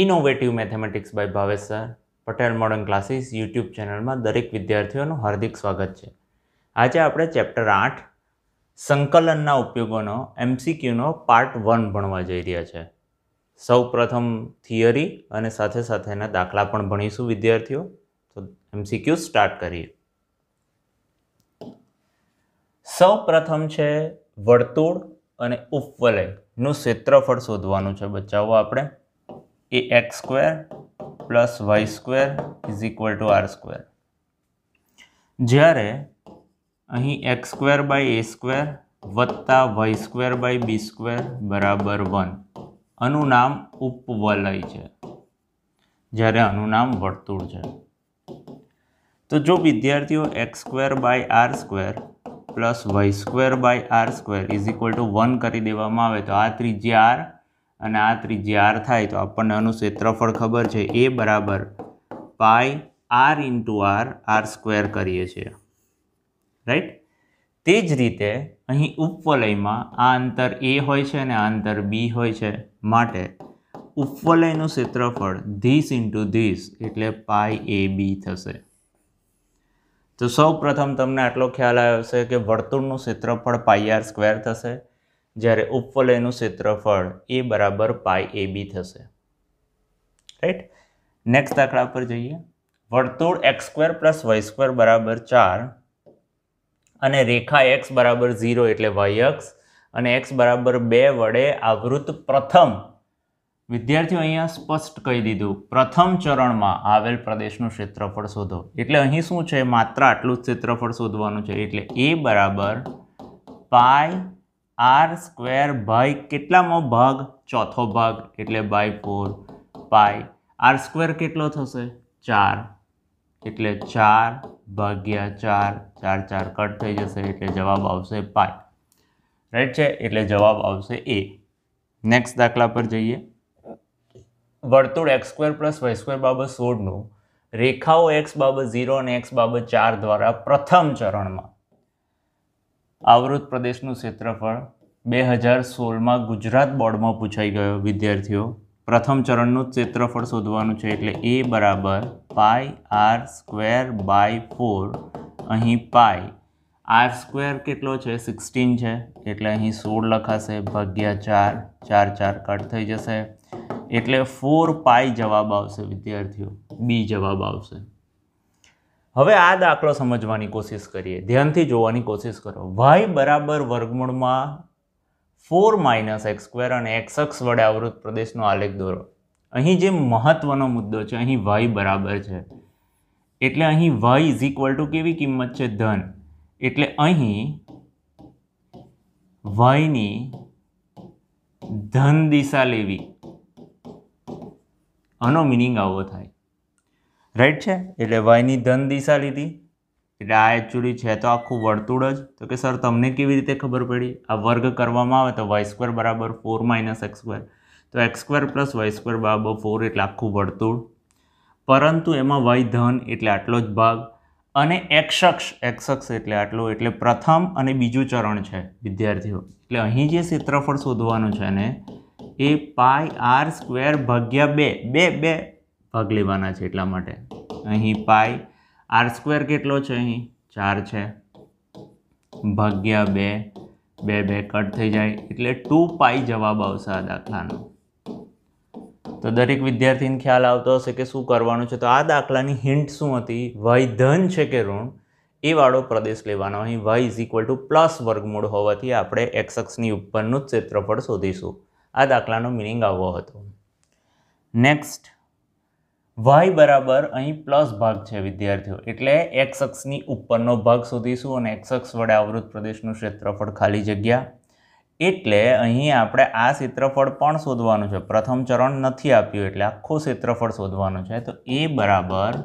innovative mathematics by Bhavesh sir Patel modern classes YouTube ચેનલમાં દરેક વિદ્યાર્થીઓનું હાર્દિક સ્વાગત છે આજે આપણે ચેપ્ટર આઠ સંકલનના ઉપયોગોનો એમસીક્યુનો પાર્ટ વન ભણવા જઈ રહ્યા છે સૌ પ્રથમ થિયરી અને સાથે સાથેના દાખલા પણ ભણીશું વિદ્યાર્થીઓ તો એમસીક્યુ સ્ટાર્ટ કરીએ સૌ પ્રથમ છે વર્તુળ અને ઉપવલયનું ક્ષેત્રફળ શોધવાનું છે બચ્ચાઓ આપણે એ x square plus y square is equal to r square જ્યારે અહીં x square by a square વત્તા y square by b square બરાબર વન આનું નામ ઉપવલય છે જ્યારે આનું નામ વર્તુળ છે તો જો વિદ્યાર્થીઓ x square by r square plus y square by r square is equal to one કરી દેવામાં આવે તો આ ત્રીજી આર અને આ ત્રિજ્યા આર થાય તો આપણને આનું ક્ષેત્રફળ ખબર છે એ બરાબર pi r into r r square કરીએ છીએ રાઈટ તે જ રીતે અહીં ઉપવલયમાં આ અંતર એ હોય છે અને આ અંતર બી હોય છે માટે ઉપવલયનું ક્ષેત્રફળ ધીસ ઇન્ટુ ધીસ એટલે પાય એ બી થશે તો સૌ પ્રથમ તમને આટલો ખ્યાલ આવ્યો હશે કે વર્તુળનું ક્ષેત્રફળ પાઈ આર સ્ક્વેર થશે જ્યારે ઉપવલયનું ક્ષેત્રફળ એ બરાબર પાય એ બી થશે રાઈટ નેક્સ્ટ દાખલા પર જઈએ વર્તુળ x square plus y square બરાબર ચાર અને રેખા એક્સ બરાબર ઝીરો એટલે વાય એક્સ અને એક્સ બરાબર બે વડે આવૃત પ્રથમ વિદ્યાર્થીઓ અહીંયા સ્પષ્ટ કહી દીધું પ્રથમ ચરણમાં આવેલ પ્રદેશનું ક્ષેત્રફળ શોધો એટલે અહીં શું છે માત્ર આટલું જ ક્ષેત્રફળ શોધવાનું છે એટલે એ બરાબર પાય આર સ્ક્વેર ભાઈ કેટલામો ભાગ ચોથો ભાગ એટલે by four pi r square કેટલો થશે ચાર એટલે ચાર ભાગ્યા ચાર ચાર ચાર કટ થઈ જશે એટલે જવાબ આવશે પાય રાઈટ છે એટલે જવાબ આવશે એ નેક્સ્ટ દાખલા પર જઈએ વર્તુળ x square plus y square બાબત સોળનું રેખાઓ એક્સ બાબત ઝીરો અને એક્સ બાબત ચાર દ્વારા પ્રથમ ચરણમાં આવૃત પ્રદેશનું ક્ષેત્રફળ બે હજાર સોળમાં ગુજરાત બોર્ડમાં પૂછાઈ ગયો વિદ્યાર્થીઓ પ્રથમ ચરણનું ક્ષેત્રફળ શોધવાનું છે એટલે એ બરાબર pi r square by four અહીં પાય આર સ્ક્વેર કેટલો છે સિક્સટીન છે એટલે અહીં સોળ લખાશે ભાગ્યા ચાર ચાર ચાર કટ થઈ જશે એટલે ફોર પાય જવાબ આવશે વિદ્યાર્થીઓ બી જવાબ આવશે હવે આ દાખલો સમજવાની કોશિશ કરીએ ધ્યાનથી જોવાની કોશિશ કરો વાય બરાબર વર્ગમૂળમાં ફોર માઇનસ એક્સ સ્ક્વેર અને એક્સ અક્ષ વડે આવૃત પ્રદેશનો આલેખ દોરો અહીં જે મહત્વનો મુદ્દો છે અહીં વાય બરાબર છે એટલે અહીં વાય ઇઝ ઇક્વલ ટુ કેવી કિંમત છે ધન એટલે અહીં વાયની ધન દિશા લેવી આનો મિનિંગ આવો થાય રાઈટ છે એટલે વાયની ધન દિશા લીધી એટલે આ એકચ્યુઅલી છે તો આખું વર્તુળ જ તો કે સર તમને કેવી રીતે ખબર પડી આ વર્ગ કરવામાં આવે તો વાય સ્ક્વેર બરાબર ફોર માઇનસ એક્સ સ્ક્વેર તો x square plus y square બરાબર ફોર એટલે આખું વર્તુળ પરંતુ એમાં વાય ધન એટલે આટલો જ ભાગ અને એક્સ અક્ષ એટલે આટલો એટલે પ્રથમ અને બીજું ચરણ છે વિદ્યાર્થીઓ એટલે અહીં જે ક્ષેત્રફળ શોધવાનું છે ને એ પાય આર સ્ક્વેર ભાગ્યા બે બે બે ભાગ લેવાના છે એટલા માટે અહીં પાય આર સ્ક્વેર કેટલો છે અહીં ચાર છે ભાગ્યા બે બે બે કટ થઈ જાય એટલે ટુ પાય જવાબ આવશે આ દાખલાનો તો દરેક વિદ્યાર્થીને ખ્યાલ આવતો હશે કે શું કરવાનું છે તો આ દાખલાની હિન્ટ શું હતી વય ધન છે કે ઋણ એ વાળો પ્રદેશ લેવાનો અહીં y is equal to plus વર્ગમૂળ હોવાથી આપણે એક્સક્સની ઉપરનું જ ક્ષેત્રફળ શોધીશું આ દાખલાનો મિનિંગ આવો હતો નેક્સ્ટ વાય બરાબર અહીં પ્લસ ભાગ છે વિદ્યાર્થીઓ એટલે એક્સ અક્ષની ઉપરનો ભાગ શોધીશું અને એક્સ અક્ષ વડે આવૃત પ્રદેશનું ક્ષેત્રફળ ખાલી જગ્યા એટલે અહીં આપણે આ ક્ષેત્રફળ પણ શોધવાનું છે પ્રથમ ચરણ નથી આપ્યું એટલે આખું ક્ષેત્રફળ શોધવાનું છે તો એ બરાબર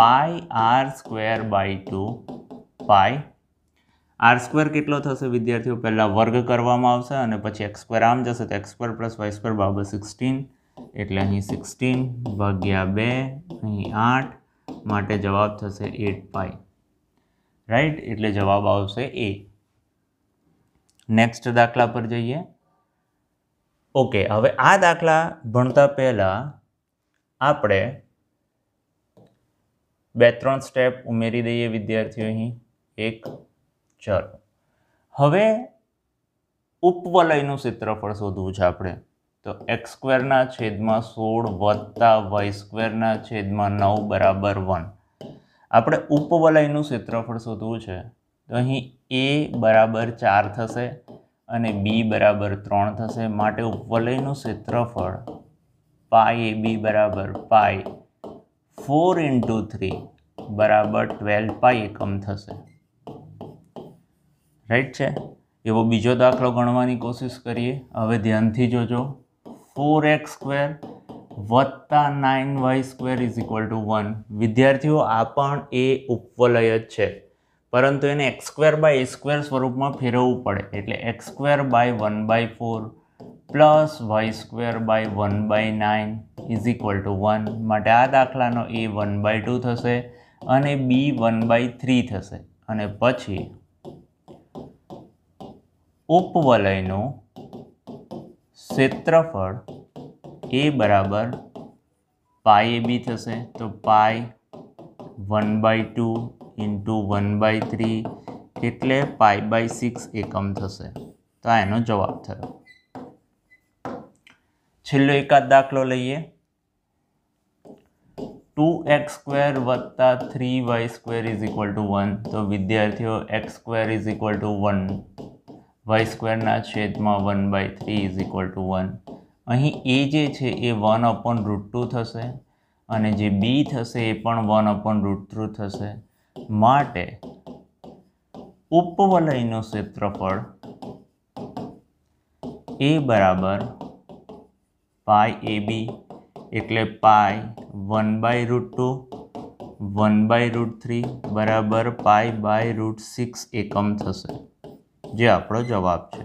pi r square by two pi r square કેટલો થશે વિદ્યાર્થીઓ પહેલાં વર્ગ કરવામાં આવશે અને પછી એક્સ સ્ક્વેર આમ જશે તો x square plus y square બરાબર સિક્સટીન એટલે અહીં સિક્સટીન ભાગ્યા બે અહીં આઠ માટે જવાબ થશે એટ પાઈ રાઈટ એટલે જવાબ આવશે એ નેક્સ્ટ દાખલા પર જઈએ ઓકે હવે આ દાખલા ભણતા પહેલાં આપણે બે ત્રણ સ્ટેપ ઉમેરી દઈએ વિદ્યાર્થીઓ અહીં એક ચાલો હવે ઉપવલયનું ક્ષેત્રફળ શોધવું છે આપણે તો એક્સ સ્ક્વેરના છેદમાં સોળ વત્તા વાય સ્ક્વેરના છેદમાં નવ બરાબર વન આપણે ઉપવલયનું ક્ષેત્રફળ શોધવું છે તો અહીં એ બરાબર ચાર થશે અને બી બરાબર ત્રણ થશે માટે ઉપવલયનું ક્ષેત્રફળ પાય એ બી બરાબર પાય ફોર ઇન્ટુ થ્રી બરાબર ટ્વેલ્વ પાય એકમ થશે રાઈટ છે એવો બીજો દાખલો ગણવાની કોશિશ કરીએ હવે ધ્યાનથી જોજો ફોર એક્સ સ્ક્વેર વત્તા nine y square is equal to one વિદ્યાર્થીઓ આ પણ એ ઉપવલય જ છે પરંતુ એને x square by a square સ્વરૂપમાં ફેરવવું પડે એટલે x square by one by four plus y square by one by nine is equal to one માટે આ દાખલાનો એ વન બાય ટુ થશે અને બી વન બાય થ્રી થશે અને પછી ઉપવલયનું क्षेत्रफल a बराबर पाई ab થશે તો पाई 1/2 * 1/3 એટલે पाई / 6 એકમ થશે તો આ એનો જવાબ થયો જેલ નો એકાત દાખલો લઈએ 2x2 + 3y2 = 1 તો વિદ્યાર્થીઓ x2 = 1 વાય સ્ક્વેરના છેદમાં one by three is equal to one અહીં એ જે છે એ વન અપોન રૂટ ટુ થશે અને જે બી થશે એ પણ વન અપોન રૂટ થ્રુ થશે માટે ઉપવલયનું ક્ષેત્રફળ એ બરાબર પાય એ બી એટલે pi one by root two one by root three બરાબર પાય બાય રૂટ સિક્સ એકમ થશે જે આપણો જવાબ છે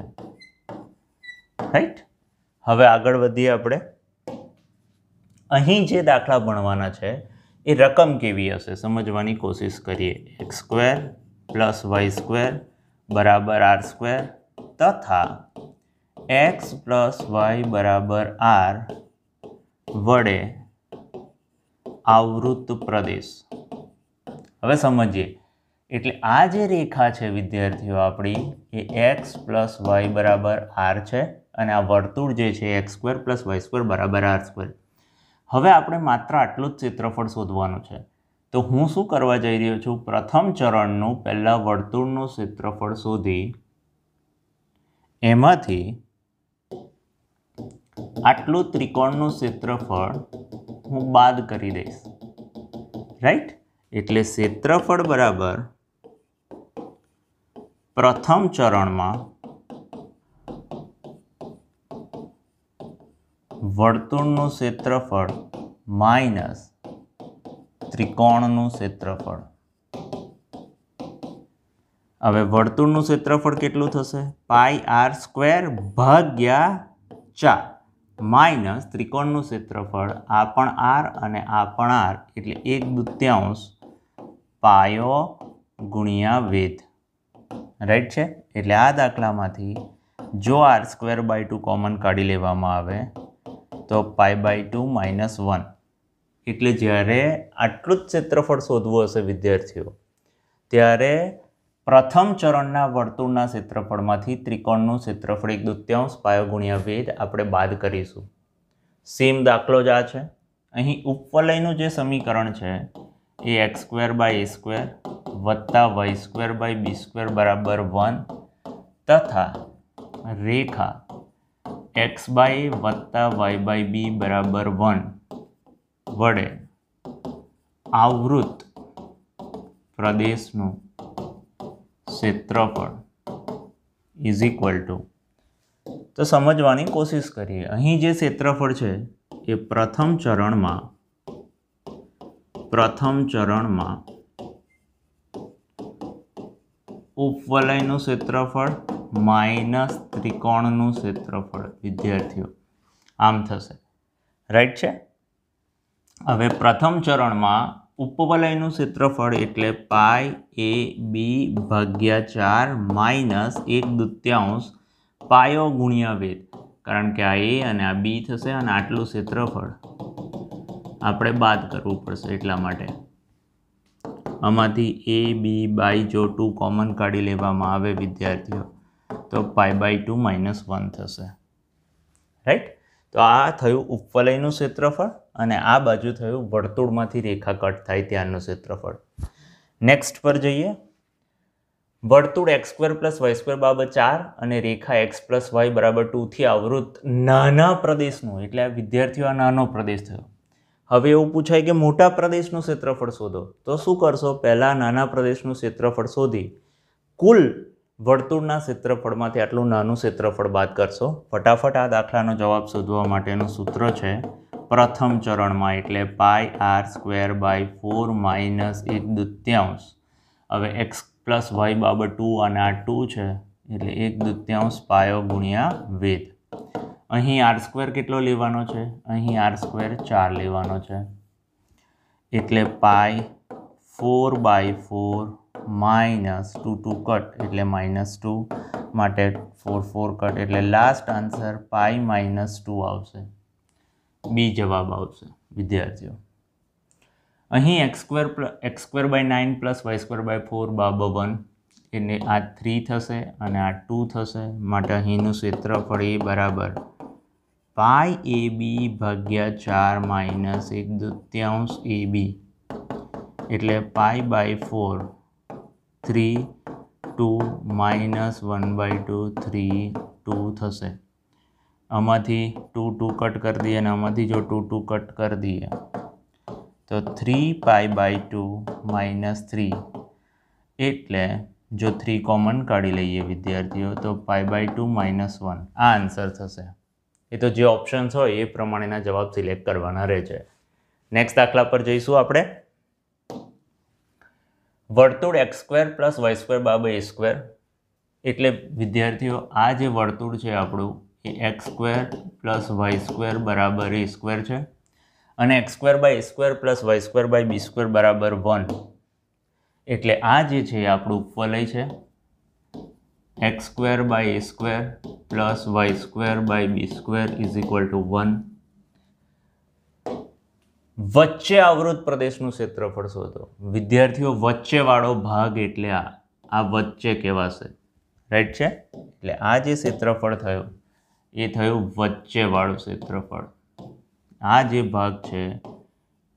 રાઈટ હવે આગળ વધીએ આપણે અહીં જે દાખલા ભણવાના છે એ રકમ કેવી હશે સમજવાની કોશિશ કરીએ x square plus y square બરાબર આર સ્ક્વેર તથા એક્સ પ્લસ વાય બરાબર આર વડે આવૃત પ્રદેશ હવે સમજીએ એટલે આ જે રેખા છે વિદ્યાર્થીઓ આપણી એ એક્સ પ્લસ વાય બરાબર આર છે અને આ વર્તુળ જે છે x square plus y square બરાબર આર સ્ક્વેર હવે આપણે માત્ર આટલું જ ચિત્રફળ શોધવાનું છે તો હું શું કરવા જઈ રહ્યો છું પ્રથમ ચરણનું પહેલાં વર્તુળનું ક્ષેત્રફળ શોધી એમાંથી આટલું ત્રિકોણનું ક્ષેત્રફળ હું બાદ કરી દઈશ રાઈટ એટલે ક્ષેત્રફળ બરાબર પ્રથમ ચરણમાં વર્તુળનું ક્ષેત્રફળ માઇનસ ત્રિકોણનું ક્ષેત્રફળ હવે વર્તુળનું ક્ષેત્રફળ કેટલું થશે પાઈ આર સ્ક્વેર ભાગ્યા ચાર માઇનસ ત્રિકોણનું ક્ષેત્રફળ આ પણ આર અને આ પણ આર એટલે એક દૂત્યાંશ પાયો ગુણ્યા વેધ રાઈટ છે એટલે આ દાખલામાંથી જો r square by two common કાઢી લેવામાં આવે તો pi by two minus one એટલે જ્યારે આટલું જ ક્ષેત્રફળ શોધવું હશે વિદ્યાર્થીઓ ત્યારે પ્રથમ ચરણના વર્તુળના ક્ષેત્રફળમાંથી ત્રિકોણનું ક્ષેત્રફળ એક દુત્યાંશ પાયો ગુણ્યા વેદ આપણે બાદ કરીશું સેમ દાખલો જ આ છે અહીં ઉપવલયનું જે સમીકરણ છે એ x square by a square વત્તા y square by b square બરાબર વન તથા રેખા એક્સ બાય વત્તા વાય બાય બી બરાબર વન વડે આવૃત પ્રદેશનું ક્ષેત્રફળ ઇઝ ઇક્વલ ટુ તો સમજવાની કોશિશ કરીએ અહીં જે ક્ષેત્રફળ છે એ પ્રથમ ચરણમાં પ્રથમ ચરણમાં ઉપવલયનું ક્ષેત્રફળ માઇનસ ત્રિકોણનું ક્ષેત્રફળ વિદ્યાર્થીઓ આમ થશે રાઈટ છે હવે પ્રથમ ચરણમાં ઉપવલયનું ક્ષેત્રફળ એટલે પાય એ બી ભાગ્યા ચાર માઇનસ એક દૃત્યાંશ પાયો ગુણ્યા વેદ કારણ કે આ એ અને આ બી થશે અને આટલું ક્ષેત્રફળ આપણે બાદ કરવું પડશે એટલા માટે આમાંથી એ બી બાય જો ટુ કોમન કાઢી લેવામાં આવે વિદ્યાર્થીઓ તો pi by two minus one થશે રાઈટ તો આ થયું ઉપવલયનું ક્ષેત્રફળ અને આ બાજુ થયું વર્તુળમાંથી રેખા કટ થાય ત્યારનું ક્ષેત્રફળ નેક્સ્ટ પર જઈએ વર્તુળ x square plus y square બરાબર ચાર અને રેખા એક્સ પ્લસ વાય બરાબર ટુથી આવૃત નાના પ્રદેશનું એટલે આ વિદ્યાર્થીઓ આ નાનો પ્રદેશ થયો હવે એવું પૂછાય કે મોટા પ્રદેશનું ક્ષેત્રફળ શોધો તો શું કરશો પહેલાં નાના પ્રદેશનું ક્ષેત્રફળ શોધી કુલ વર્તુળના ક્ષેત્રફળમાંથી આટલું નાનું ક્ષેત્રફળ બાદ કરશો ફટાફટ આ દાખલાનો જવાબ શોધવા માટેનું સૂત્ર છે પ્રથમ ચરણમાં એટલે pi r square by four minus એક દૃત્યાંશ હવે એક્સ પ્લસ વાય બાબર ટુ અને આ ટુ છે એટલે એક દૃત્યાંશ પાયો ગુણ્યા વેધ અહીં આર સ્ક્વેર કેટલો લેવાનો છે અહીં આર સ્ક્વેર ચાર લેવાનો છે એટલે pi four by four minus two two cut એટલે માઇનસ ટુ માટે ફોર ફોર કટ એટલે last answer pi minus two આવશે બી જવાબ આવશે વિદ્યાર્થીઓ અહીં x square x square by nine plus y square by four બાબો વન એટલે આ થ્રી થશે અને આ ટુ થશે માટે અહીંનું ક્ષેત્રફળ એ બરાબર પાય એ બી ભાગ્યા ચાર માઇનસ એક દૃત્યાંશ એ બી એટલે pi by four three two minus one by two three two થશે આમાંથી ટુ ટુ કટ કરી દઈએ અને આમાંથી જો ટુ ટુ કટ કરી દઈએ તો three pi by two minus three એટલે જો થ્રી કોમન કાઢી લઈએ વિદ્યાર્થીઓ તો pi by two minus one આ આન્સર થશે એ તો જે ઓપ્શન્સ હોય એ પ્રમાણેના જવાબ સિલેક્ટ કરવાના રહેશે નેક્સ્ટ દાખલા પર જઈશું આપણે વર્તુળ x square plus y square બાબે એ સ્ક્વેર એટલે વિદ્યાર્થીઓ આ જે વર્તુળ છે આપણું એ x square plus y square બરાબર એ સ્ક્વેર છે અને x square by a square plus y square by b square બરાબર વન એટલે આ જે છે એ આપણું ઉપવલય છે x square by a square plus y square by b square is equal to one વચ્ચે આવૃત પ્રદેશનું ક્ષેત્રફળ શોધો વિદ્યાર્થીઓ વચ્ચેવાળો ભાગ એટલે આ આ વચ્ચે કહેવાશે રાઈટ છે એટલે આ જે ક્ષેત્રફળ થયો એ થયું વચ્ચેવાળું ક્ષેત્રફળ આ જે ભાગ છે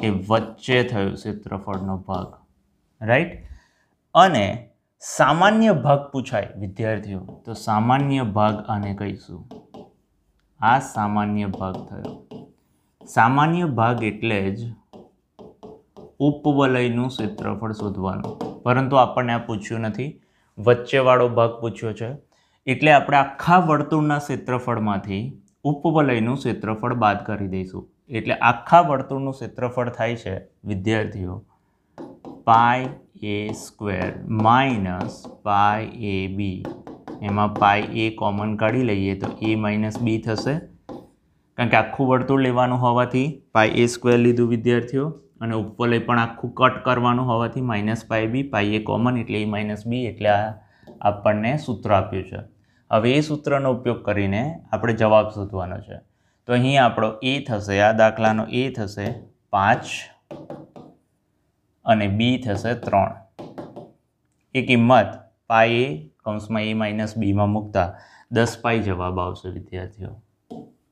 એ વચ્ચે થયું ક્ષેત્રફળનો ભાગ રાઈટ અને સામાન્ય ભાગ પૂછાય વિદ્યાર્થીઓ તો સામાન્ય ભાગ આને કહીશું આ સામાન્ય ભાગ થયો સામાન્ય ભાગ એટલે જ ઉપવલયનું ક્ષેત્રફળ શોધવાનું પરંતુ આપણને આ પૂછ્યું નથી વચ્ચેવાળો ભાગ પૂછ્યો છે એટલે આપણે આખા વર્તુળના ક્ષેત્રફળમાંથી ઉપવલયનું ક્ષેત્રફળ બાદ કરી દઈશું એટલે આખા વર્તુળનું ક્ષેત્રફળ થાય છે વિદ્યાર્થીઓ પાય એ સ્ક્વેર માઇનસ પાય એ બી એમાં પાય એ કોમન કાઢી લઈએ તો એ માઇનસ બી થશે કારણ કે આખું વર્તુળ લેવાનું હોવાથી પાય એ સ્ક્વેર લીધું વિદ્યાર્થીઓ અને ઉપર લઈ પણ આખું કટ કરવાનું હોવાથી માઇનસ પાય બી પાય એ કોમન એટલે એ માઇનસ બી એટલે આ આપણને સૂત્ર આપ્યું છે હવે એ સૂત્રનો ઉપયોગ કરીને આપણે જવાબ શોધવાનો છે તો અહીં આપણો એ થશે આ દાખલાનો એ થશે પાંચ અને બી થશે ત્રણ એ કિંમત પાઈ એ કૌંસમાં એ માઇનસ બીમાં મૂકતા દસ પાઈ જવાબ આવશે વિદ્યાર્થીઓ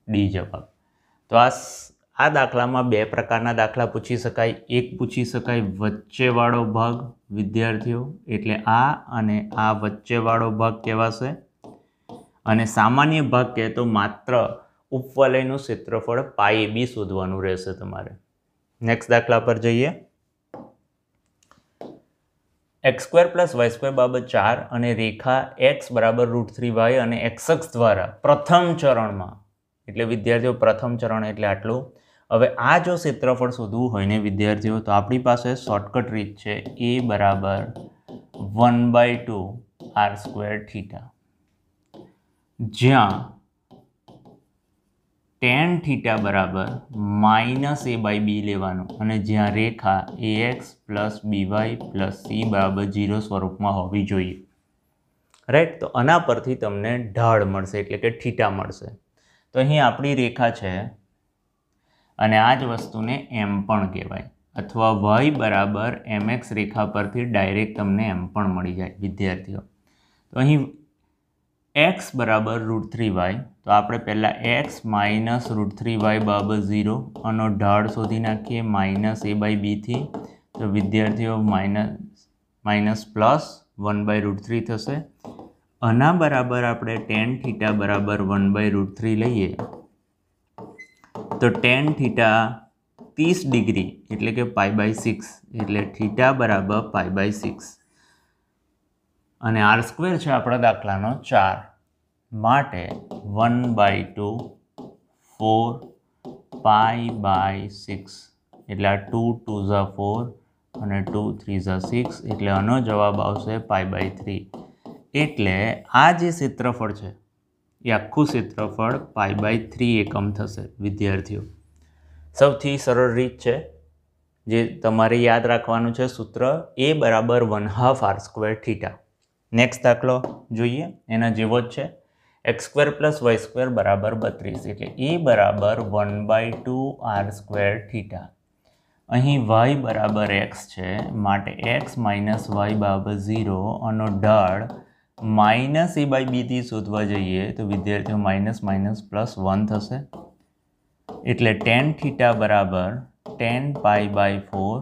ડી જવાબ તો આ આ દાખલામાં બે પ્રકારના દાખલા પૂછી શકાય એક પૂછી શકાય વચ્ચેવાળો ભાગ વિદ્યાર્થીઓ એટલે આ અને આ વચ્ચેવાળો ભાગ કહેવાશે અને સામાન્ય ભાગ કહે તો માત્ર ઉપવલયનું ક્ષેત્રફળ પાયે બી શોધવાનું રહેશે તમારે નેક્સ્ટ દાખલા પર જઈએ x square plus y square બાબત ચાર અને રેખા એક્સ બરાબર રૂટ થ્રી વાય અને એક્સક્સ દ્વારા પ્રથમ ચરણમાં એટલે વિદ્યાર્થીઓ પ્રથમ ચરણ એટલે આટલું હવે આ જો ક્ષેત્રફળ શોધવું હોય ને વિદ્યાર્થીઓ તો આપણી પાસે શોર્ટકટ રીત છે એ બરાબર one by two r square theta જ્યાં ટેન થીટા બરાબર માઇનસ એ બાય બી લેવાનું અને જ્યાં રેખા a x plus b y plus c બરાબર ઝીરો સ્વરૂપમાં હોવી જોઈએ રાઈટ તો આના પરથી તમને ઢાળ મળશે એટલે કે થીટા મળશે તો અહીં આપણી રેખા છે અને આ જ વસ્તુને એમ પણ કહેવાય અથવા વાય બરાબર એમએક્સ રેખા પરથી ડાયરેક્ટ તમને એમ પણ મળી જાય વિદ્યાર્થીઓ તો અહીં એક્સ બરાબર રૂટ થ્રી વાય તો આપણે પહેલાં x minus root three y બાબર ઝીરો આનો ઢાળ શોધી નાખીએ માઇનસ એ બાય બીથી તો વિદ્યાર્થીઓ minus minus plus one by root three થશે આના બરાબર આપણે ટેન થીટા બરાબર વન બાય રૂટ થ્રી લઈએ તો ટેન થીટા ત્રીસ ડિગ્રી એટલે કે પાઈ બાય સિક્સ એટલે થીટા બરાબર પાઈ બાય સિક્સ અને આર સ્ક્વેર છે આપણા દાખલાનો ચાર માટે one by two four pi by six એટલે આ ટુ ટુ ઝા ફોર અને ટુ થ્રી ઝા સિક્સ એટલે આનો જવાબ આવશે પાય બાય થ્રી એટલે આ જે ક્ષેત્રફળ છે એ આખું ક્ષેત્રફળ પાય બાય થ્રી એકમ થશે વિદ્યાર્થીઓ સૌથી સરળ રીત છે જે તમારે યાદ રાખવાનું છે સૂત્ર એ બરાબર one half r square theta next દાખલો જોઈએ એના જેવો જ છે x square plus y square બરાબર બત્રીસ એટલે એ બરાબર one by two r square theta અહીં વાય બરાબર એક્સ છે માટે એક્સ માઇનસ વાય બરાબર ઝીરો અનો ઢાળ માઇનસ એ બાય બીથી શોધવા જઈએ તો વિદ્યાર્થીઓ માઇનસ માઇનસ પ્લસ વન થશે એટલે ટેન થીટા બરાબર ટેન પાય બાય ફોર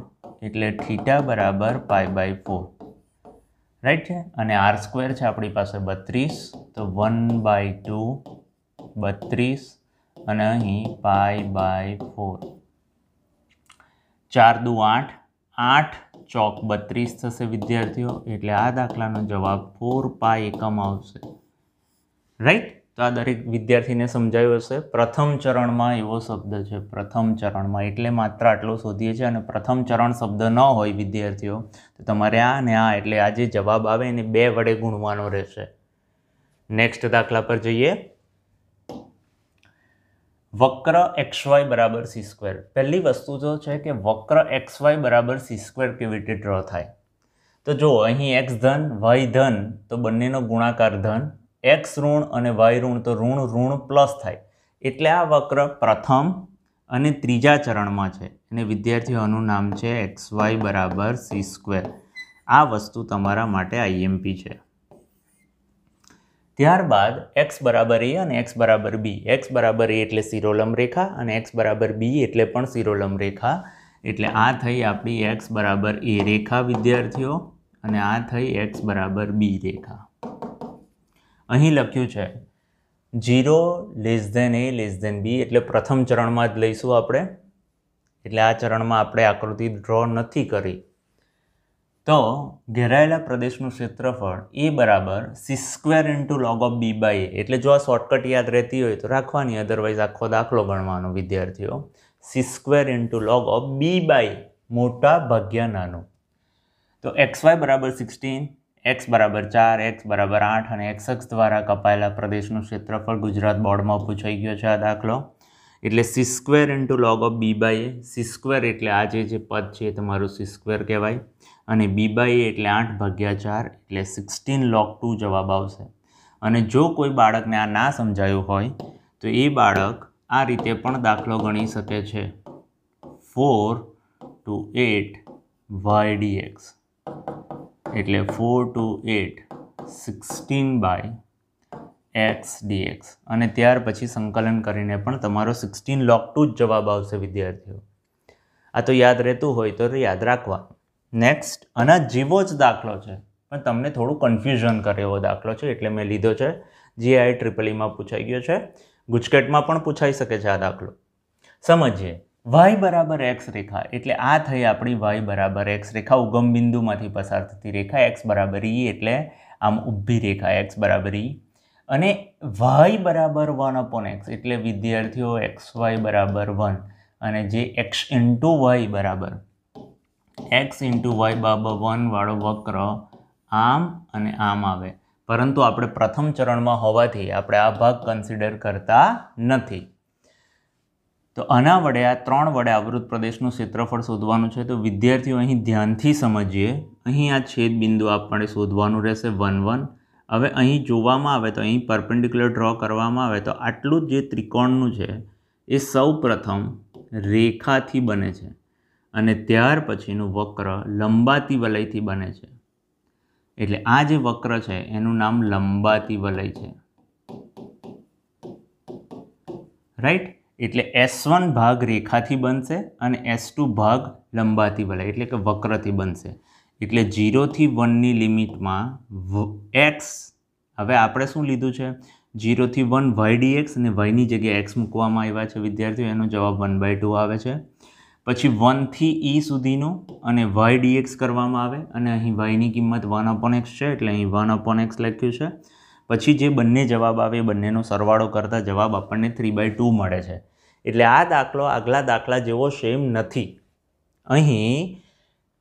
એટલે થીટા બરાબર પાય બાય ફોર રાઈટ છે અને આર સ્ક્વેર છે આપણી પાસે બત્રીસ તો વન બાય ટુ બત્રીસ અને અહીં પાય બાય ફોર ચાર દુ આઠ આઠ ચોક બત્રીસ થશે વિદ્યાર્થીઓ એટલે આ દાખલાનો જવાબ ફોર પાય એકમ આવશે રાઈટ તો આ દરેક વિદ્યાર્થીને સમજાયું હશે પ્રથમ ચરણમાં એવો શબ્દ છે પ્રથમ ચરણમાં એટલે માત્ર આટલો શોધીએ છીએ અને પ્રથમ ચરણ શબ્દ ન હોય વિદ્યાર્થીઓ તો તમારે આ ને આ એટલે આ જે જવાબ આવે એને બે વડે ગુણવાનો રહેશે નેક્સ્ટ દાખલા પર જઈએ વક્ર એક્સ વાય બરાબર સી સ્ક્વેર પહેલી વસ્તુ જો છે કે વક્ર એક્સ વાય બરાબર સી સ્ક્વેર કેવી રીતે ડ્રો થાય તો જો અહીં એક્સ ધન વાય ધન તો બંનેનો ગુણાકાર ધન એક્સ ઋણ અને વાય ઋણ તો ઋણ ઋણ પ્લસ થાય એટલે આ વક્ર પ્રથમ અને ત્રીજા ચરણમાં છે અને વિદ્યાર્થીઓનું નામ છે એક્સ વાય બરાબર સી સ્ક્વેર આ વસ્તુ તમારા માટે આઈએમપી છે ત્યારબાદ એક્સ બરાબર એ અને એક્સ બરાબર બી એક્સ બરાબર એ એટલે સિરોલમ રેખા અને એક્સ બરાબર બી એટલે પણ સિરોલમ રેખા એટલે આ થઈ આપણી એક્સ બરાબર એ રેખા વિદ્યાર્થીઓ અને આ થઈ એક્સ બરાબર બી રેખા અહીં લખ્યું છે zero less than a less than b એટલે પ્રથમ ચરણમાં જ લઈશું આપણે એટલે આ ચરણમાં આપણે આકૃતિ ડ્રો નથી કરી તો ઘેરાયેલા પ્રદેશનું ક્ષેત્રફળ એ બરાબર c square into log of b by એટલે જો આ શોર્ટકટ યાદ રહેતી હોય તો રાખવાની અધરવાઇઝ આખો દાખલો ગણવાનો વિદ્યાર્થીઓ c square into log of b by મોટા ભાગ્યા નાનું તો એક્સ વાય બરાબર સિક્સટીન એક્સ બરાબર ચાર એક્સ બરાબર આઠ અને એક્સ અક્ષ દ્વારા કપાયેલા પ્રદેશનું ક્ષેત્રફળ ગુજરાત બોર્ડમાં પૂછાઈ ગયો છે આ દાખલો એટલે c square into log of b by a c square એટલે આ જે પદ છે એ તમારું સી સ્ક્વેર કહેવાય અને બી બાય એટલે આઠ ભાગ્યા ચાર એટલે સિક્સટીન લોગ ટુ જવાબ આવશે અને જો કોઈ બાળકને આ ના સમજાયું હોય તો એ બાળક આ રીતે પણ દાખલો ગણી શકે છે four two eight y d x એટલે four two eight sixteen by x d x અને ત્યાર પછી સંકલન કરીને પણ તમારો સિક્સટીન લોક ટુ જ જવાબ આવશે વિદ્યાર્થીઓ આ તો યાદ રહેતું હોય તો યાદ રાખવા નેક્સ્ટ આના જેવો જ દાખલો છે પણ તમને થોડું કન્ફ્યુઝન કરે એવો દાખલો છે એટલે મેં લીધો છે જીઆઈ ટ્રિપલીમાં e પૂછાઈ ગયો છે ગુજકેટમાં પણ પૂછાઈ શકે છે આ દાખલો સમજીએ વાય બરાબર એક્સ રેખા એટલે આ થઈ આપણી વાય બરાબર એક્સ રેખા ઉગમ બિંદુમાંથી પસાર થતી રેખા એક્સ બરાબર ઈ એટલે આમ ઊભી રેખા એક્સ બરાબર ઈ અને વાય બરાબર વન અપોન એક્સ એટલે વિદ્યાર્થીઓ એક્સ વાય બરાબર વન અને જે એક્સ ઇન્ટુ વાય બરાબર એક્સ ઇન્ટુ વાય બરાબર વનવાળો વક્ર આમ અને આમ આવે પરંતુ આપણે પ્રથમ ચરણમાં હોવાથી આપણે આ ભાગ કન્સિડર કરતા નથી તો આના વડે આ ત્રણ વડે આવૃત પ્રદેશનું ક્ષેત્રફળ શોધવાનું છે તો વિદ્યાર્થીઓ અહીં ધ્યાનથી સમજીએ અહીં આ છેદ બિંદુ આપણે શોધવાનું રહેશે વન વન હવે અહીં જોવામાં આવે તો અહીં પરપેન્ડિક્યુલર ડ્રો કરવામાં આવે તો આટલું જ જે ત્રિકોણનું છે એ સૌ પ્રથમ રેખાથી બને છે અને ત્યાર પછીનું વક્ર લંબાતી વલયથી બને છે એટલે આ જે વક્ર છે એનું નામ લંબાતી વલય છે રાઈટ એટલે એસ વન ભાગ રેખાથી બનશે અને એસ ટુ ભાગ લંબાથી બને એટલે કે વક્રથી બનશે એટલે જીરોથી વનની લિમિટમાં એક્સ હવે આપણે શું લીધું છે જીરોથી વન વાય ડી એક્સ અને વાયની જગ્યાએ એક્સ મૂકવામાં આવ્યા છે વિદ્યાર્થીઓ એનો જવાબ વન બાય ટુ આવે છે પછી વનથી ઈ e સુધીનું અને વાય ડી એક્સ કરવામાં આવે અને અહીં વાયની કિંમત વન અપોન એક્સ છે એટલે અહીં વન અપોન એક્સ લખ્યું છે પછી જે બંને જવાબ આવે એ બંનેનો સરવાળો કરતાં જવાબ આપણને થ્રી બાય ટુ મળે છે એટલે આ દાખલો આગલા દાખલા જેવો સેમ નથી અહીં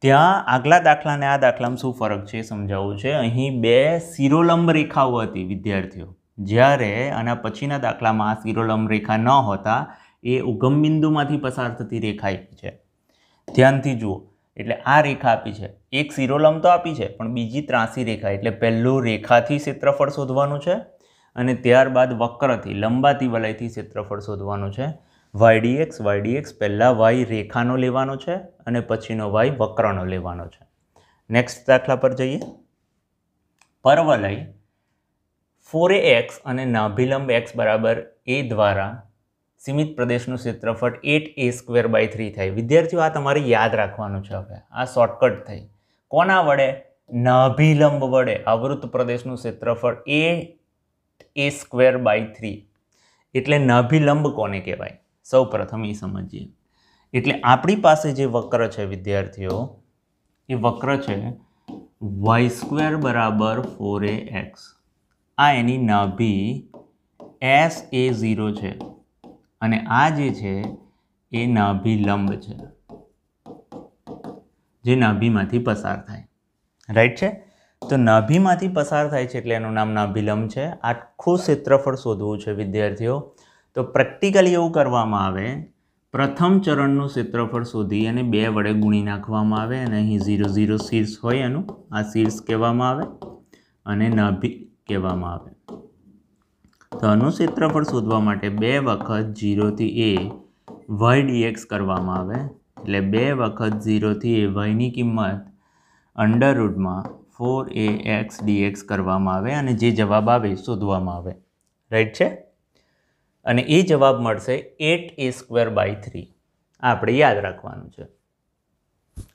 ત્યાં આગલા દાખલાને આ દાખલામાં શું ફરક છે સમજાવવું છે અહીં બે શિરોલંબ રેખાઓ હતી વિદ્યાર્થીઓ જ્યારે આના પછીના દાખલામાં આ શિરોલંબ રેખા ન હોતા એ ઉગમબિંદુમાંથી પસાર થતી રેખા આપી છે ધ્યાનથી જુઓ એટલે આ રેખા આપી છે એક શિરોલંબ તો આપી છે પણ બીજી ત્રાસી રેખા એટલે પહેલું રેખાથી ક્ષેત્રફળ શોધવાનું છે અને ત્યારબાદ વક્રથી લંબાતી વલયથી ક્ષેત્રફળ શોધવાનું છે વાય એક્સ વાય એક્સ પહેલાં વાય રેખાનો લેવાનો છે અને પછીનો વાય વક્રનો લેવાનો છે નેક્સ્ટ દાખલા પર જઈએ પર્વલય ફોરે એક્સ અને નાભિલંબ એક્સ બરાબર એ દ્વારા સીમિત પ્રદેશનું ક્ષેત્રફળ eight a square by three થાય વિદ્યાર્થીઓ આ તમારે યાદ રાખવાનું છે હવે આ શોર્ટકટ થઈ કોના વડે નાભિલંબ વડે આવૃત પ્રદેશનું ક્ષેત્રફળ એ એ સ્ક્વેર બાય થ્રી એટલે નાભિલંબ કોને કહેવાય સૌ પ્રથમ એ સમજીએ એટલે આપણી પાસે જે વક્ર છે વિદ્યાર્થીઓ એ વક્ર છે વાય સ્ક્વેર બરાબર ફોર એ એક્સ આ એની નાભી એસ એ ઝીરો છે અને આ જે છે એ નાભી લંબ છે જે નાભીમાંથી પસાર થાય રાઈટ છે તો નાભીમાંથી પસાર થાય છે એટલે એનું નામ નાભિલંબ છે આખું ક્ષેત્રફળ શોધવું છે વિદ્યાર્થીઓ તો પ્રેક્ટિકલી એવું કરવામાં આવે પ્રથમ ચરણનું ક્ષેત્રફળ શોધી અને બે વડે ગુણી નાખવામાં આવે અને અહીં ઝીરો ઝીરો શીર્ષ હોય એનું આ શીર્ષ કહેવામાં આવે અને નભી કહેવામાં આવે તો આનું ક્ષેત્રફળ શોધવા માટે બે વખત ઝીરોથી એ વાય ડીએક્સ કરવામાં આવે એટલે બે વખત ઝીરોથી એ વાયની કિંમત અંડર રૂટમાં ફોર એ એક્સ ડીએક્સ કરવામાં આવે અને જે જવાબ આવે શોધવામાં આવે રાઈટ છે અને એ જવાબ મળશે eight a square by three આ આપણે યાદ રાખવાનું છે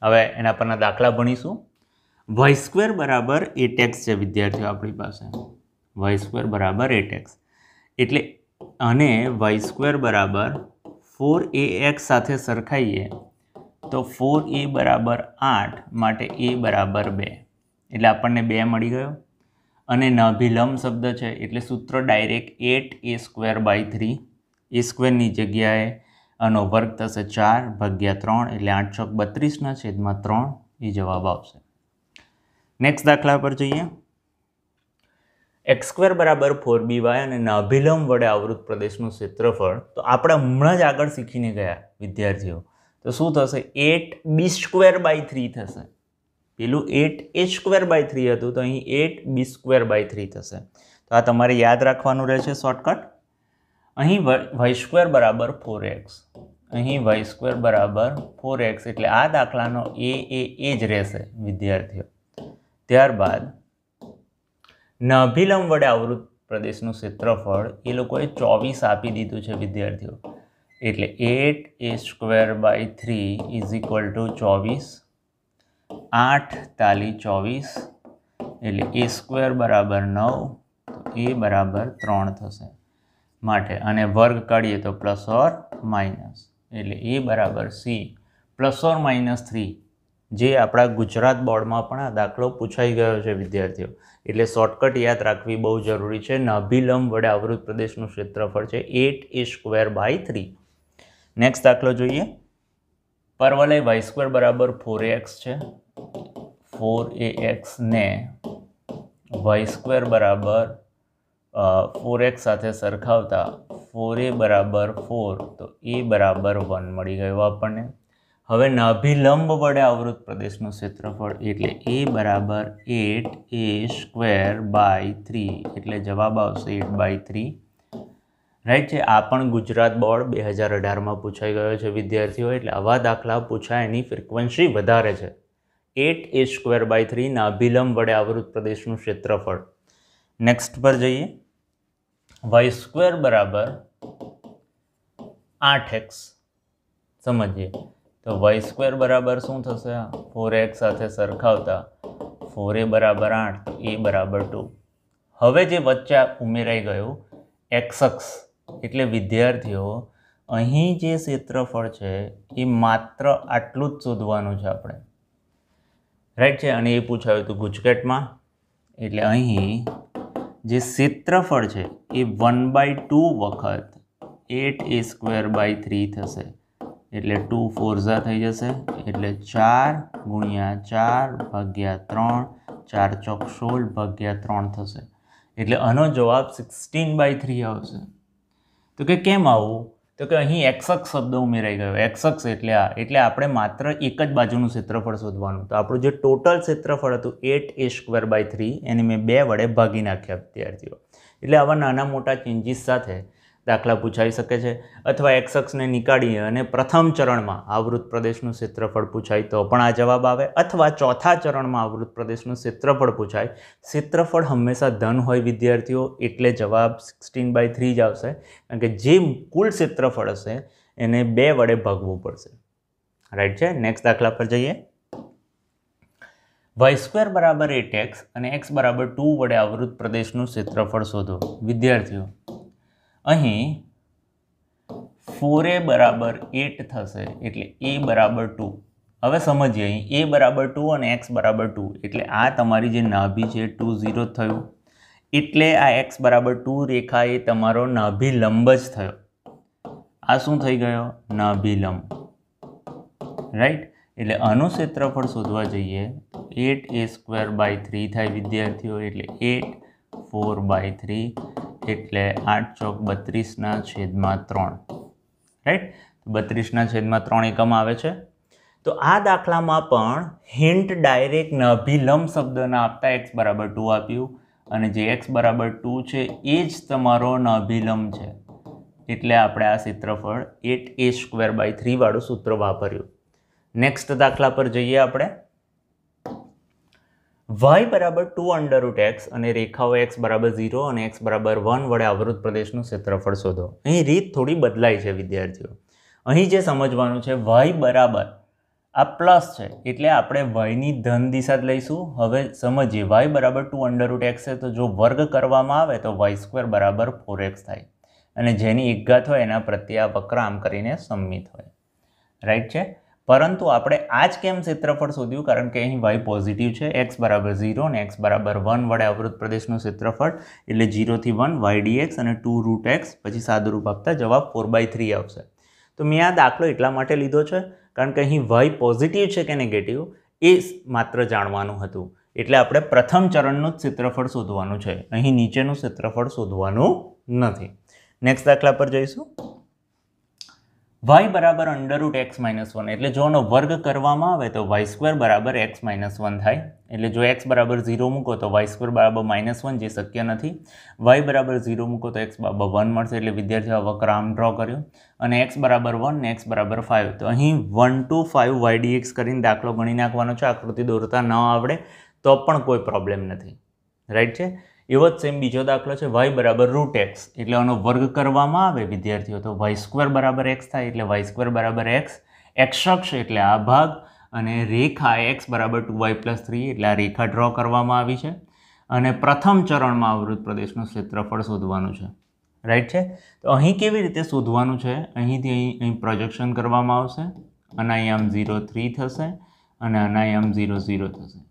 હવે એના પરના દાખલા ભણીશું વાય સ્ક્વેર બરાબર એટ એક્સ છે વિદ્યાર્થીઓ આપણી પાસે વાય સ્ક્વેર બરાબર એટ એક્સ એટલે અને વાય સ્ક્વેર બરાબર ફોર એ એક્સ સાથે સરખાઈએ તો ફોર એ બરાબર આઠ માટે એ બરાબર બે એટલે આપણને બે મળી ગયો અને નાભિલમ શબ્દ છે એટલે સૂત્ર direct eight a square by three a સ્ક્વેરની જગ્યાએ આનો વર્ગ થશે ચાર ભાગ્યા ત્રણ એટલે આઠ છ બત્રીસના છેદમાં ત્રણ એ જવાબ આવશે નેક્સ્ટ દાખલા પર જઈએ એક્સ સ્ક્વેર બરાબર ફોર બી વાય અને નાભિલંબ વડે આવૃત પ્રદેશનું ક્ષેત્રફળ તો આપણે હમણાં જ આગળ શીખીને ગયા વિદ્યાર્થીઓ તો શું થશે eight b square by three થશે પેલું eight a square by three હતું તો અહીં eight b square by three થશે તો આ તમારે યાદ રાખવાનું રહેશે શોર્ટકટ અહીં વાય સ્ક્વેર બરાબર ફોર એક્સ અહીં વાય સ્ક્વેર બરાબર ફોર એક્સ એટલે આ દાખલાનો એ એ એ જ રહેશે વિદ્યાર્થીઓ ત્યારબાદ નાભિલંબ વડે આવૃત પ્રદેશનું ક્ષેત્રફળ એ લોકોએ ચોવીસ આપી દીધું છે વિદ્યાર્થીઓ એટલે eight a square by three is equal to two આઠ તાલી ચોવીસ એટલે એ સ્ક્વેર બરાબર નવ એ બરાબર ત્રણ થશે માટે અને વર્ગ કાઢીએ તો પ્લસ ઓર માઇનસ એટલે એ બરાબર c plus or minus three જે આપણા ગુજરાત બોર્ડમાં પણ આ દાખલો પૂછાઈ ગયો છે વિદ્યાર્થીઓ એટલે શોર્ટકટ યાદ રાખવી બહુ જરૂરી છે નભિલંબ વડે આવૃત પ્રદેશનું ક્ષેત્રફળ છે eight a square by three next દાખલો જોઈએ પરવલય વાય સ્ક્વેર બરાબર ફોર એક્સ છે ફોર એ એક્સને વાય સ્ક્વેર બરાબર ફોર એક્સ સાથે સરખાવતા ફોર એ બરાબર ફોર તો એ બરાબર વન મળી ગયો આપણને હવે નાભિલંબ વડે આવૃત પ્રદેશનું ક્ષેત્રફળ એટલે એ બરાબર eight a square by three એટલે જવાબ આવશે એટ બાય થ્રી રાઈટ છે આ પણ ગુજરાત બોર્ડ બે હજાર અઢારમાં પૂછાઈ ગયો છે વિદ્યાર્થીઓ એટલે આવા દાખલા પૂછાય એની ફ્રિકવન્સી વધારે છે એટ એ સ્ક્વેર બાય થ્રીના અભિલંબ વડે આવૃત પ્રદેશનું ક્ષેત્રફળ નેક્સ્ટ પર જઈએ વાય સ્ક્વેર બરાબર આઠ એક્સ સમજીએ તો વાય સ્ક્વેર બરાબર શું થશે ફોર એક્સ સાથે સરખાવતા ફોર એ બરાબર આઠ એ બરાબર ટુ હવે જે વચ્ચે ઉમેરાઈ ગયું એક્સક્ષ એટલે વિદ્યાર્થીઓ અહીં જે ક્ષેત્રફળ છે એ માત્ર આટલું જ શોધવાનું છે આપણે રાઈટ છે અને એ પૂછાયું હતું ગુજકેટમાં એટલે અહીં જે ક્ષેત્રફળ છે એ વન બાય ટુ વખત eight a square by three થશે એટલે ટુ ફોરઝા થઈ જશે એટલે ચાર ગુણ્યા ચાર ભાગ્યા ત્રણ ચાર ચોક સોળ ભાગ્યા ત્રણ થશે એટલે આનો જવાબ સિક્સટીન બાય થ્રી આવશે તો કે કેમ આવું તો કે અહીં એક્સક શબ્દ ઉમેરાઈ ગયો એક્સક્સ એટલે આ એટલે આપણે માત્ર એક જ બાજુનું ક્ષેત્રફળ શોધવાનું તો આપણું જે ટોટલ ક્ષેત્રફળ હતું eight a square by three એને મેં બે વડે ભાગી નાખ્યા વિદ્યાર્થીઓ એટલે આવા નાના મોટા ચેન્જીસ સાથે દાખલા પૂછાઈ શકે છે અથવા એક શખ્સને નીકાળીએ અને પ્રથમ ચરણમાં આવૃત પ્રદેશનું ક્ષેત્રફળ પૂછાય તો પણ આ જવાબ આવે અથવા ચોથા ચરણમાં આવૃત પ્રદેશનું ક્ષેત્રફળ પૂછાય ક્ષેત્રફળ હંમેશા ધન હોય વિદ્યાર્થીઓ એટલે જવાબ સિક્સટીન બાય થ્રી જ આવશે કારણ કે જે કુલ ક્ષેત્રફળ હશે એને બે વડે ભાગવું પડશે રાઈટ છે નેક્સ્ટ દાખલા પર જઈએ વાય સ્ક્વેર બરાબર એટ એક્સ અને એક્સ બરાબર ટુ વડે આવૃત પ્રદેશનું ક્ષેત્રફળ શોધો વિદ્યાર્થીઓ અહીં ફોર એ બરાબર એટ થશે એટલે એ બરાબર ટુ હવે સમજીએ અહીં એ બરાબર ટુ અને એક્સ બરાબર ટુ એટલે આ તમારી જે નાભી છે ટુ ઝીરો થયું એટલે આ એક્સ બરાબર ટુ રેખા એ તમારો નાભી લંબ જ થયો આ શું થઈ ગયો નાભી લંબ રાઈટ એટલે આનું ક્ષેત્રફળ શોધવા જઈએ eight a square by three થાય વિદ્યાર્થીઓ એટલે એટ ફોર બાય થ્રી એટલે આઠ ચોક બત્રીસના છેદમાં ત્રણ રાઈટ બત્રીસના છેદમાં ત્રણ એકમ આવે છે તો આ દાખલામાં પણ હિન્ટ ડાયરેક્ટ નભિલંબ શબ્દના આપતા એક્સ બરાબર ટુ આપ્યું અને જે એક્સ બરાબર ટુ છે એ જ તમારો નભિલંબ છે એટલે આપણે આ ક્ષેત્રફળ એટ એ સ્ક્વેર બાય થ્રીવાળું સૂત્ર વાપર્યું નેક્સ્ટ દાખલા પર જઈએ આપણે વાય બરાબર ટુ અંડરરૂટ એક્સ અને રેખાઓ એક્સ બરાબર ઝીરો અને એક્સ બરાબર વન વડે અવરોધ પ્રદેશનું ક્ષેત્રફળ શોધો અહીં રીત થોડી બદલાય છે વિદ્યાર્થીઓ અહીં જે સમજવાનું છે વાય બરાબર આ પ્લસ છે એટલે આપણે વાયની ધન દિશા જ લઈશું હવે સમજીએ વાય બરાબર ટુ અંડરરૂટ એક્સ છે તો જો વર્ગ કરવામાં આવે તો વાય સ્ક્વેર બરાબર ફોર એક્સ થાય અને જેની એકઘાત હોય એના પ્રત્યે આ વક્ર આમ કરીને સંમિત હોય રાઈટ છે પરંતુ આપણે આ જ કેમ ક્ષેત્રફળ શોધ્યું કારણ કે અહીં વાય પોઝિટિવ છે એક્સ બરાબર ઝીરો અને એક્સ બરાબર વન વડે અવરોધ પ્રદેશનું ક્ષેત્રફળ એટલે ઝીરોથી વન વાય ડીએક્સ અને ટુ રૂટ એક્સ પછી સાદુરૂપ આપતા જવાબ ફોર બાય થ્રી આવશે તો મેં આ દાખલો એટલા માટે લીધો છે કારણ કે અહીં વાય પોઝિટિવ છે કે નેગેટિવ એ માત્ર જાણવાનું હતું એટલે આપણે પ્રથમ ચરણનું જ ક્ષેત્રફળ શોધવાનું છે અહીં નીચેનું ક્ષેત્રફળ શોધવાનું નથી નેક્સ્ટ દાખલા પર જઈશું વાય બરાબર અંડરરૂટ એક્સ માઇનસ વન એટલે જો આનો વર્ગ કરવામાં આવે તો વાય સ્ક્વેર બરાબર એક્સ માઇનસ વન થાય એટલે જો એક્સ બરાબર ઝીરો મૂકો તો વાય સ્ક્વેર બરાબર માઇનસ વન જે શક્ય નથી વાય બરાબર ઝીરો મૂકો તો એક્સ બરાબર વન મળશે એટલે વિદ્યાર્થીઓ વક્ર આમ ડ્રો કર્યો અને એક્સ બરાબર વન ને એક્સ બરાબર ફાઇવ તો અહીં one two five y d x કરીને દાખલો ગણી નાખવાનો છે આકૃતિ દોરતા ન આવડે તો પણ કોઈ પ્રોબ્લેમ નથી રાઈટ છે એવો જ સેમ બીજો દાખલો છે વાય બરાબર રૂટ એક્સ એટલે આનો વર્ગ કરવામાં આવે વિદ્યાર્થીઓ તો વાય સ્ક્વેર બરાબર એક્સ થાય એટલે વાય સ્ક્વેર બરાબર એક્સ એક્સક્ષ એટલે આ ભાગ અને રેખા એક્સ બરાબર ટુ વાય પ્લસ થ્રી એટલે આ રેખા ડ્રો કરવામાં આવી છે અને પ્રથમ ચરણમાં અવરોધ પ્રદેશનું ક્ષેત્રફળ શોધવાનું છે રાઈટ છે તો અહીં કેવી રીતે શોધવાનું છે અહીંથી અહીં અહીં પ્રોજેક્શન કરવામાં આવશે અનાયામ ઝીરો થ્રી થશે અને અનાયામ ઝીરો ઝીરો થશે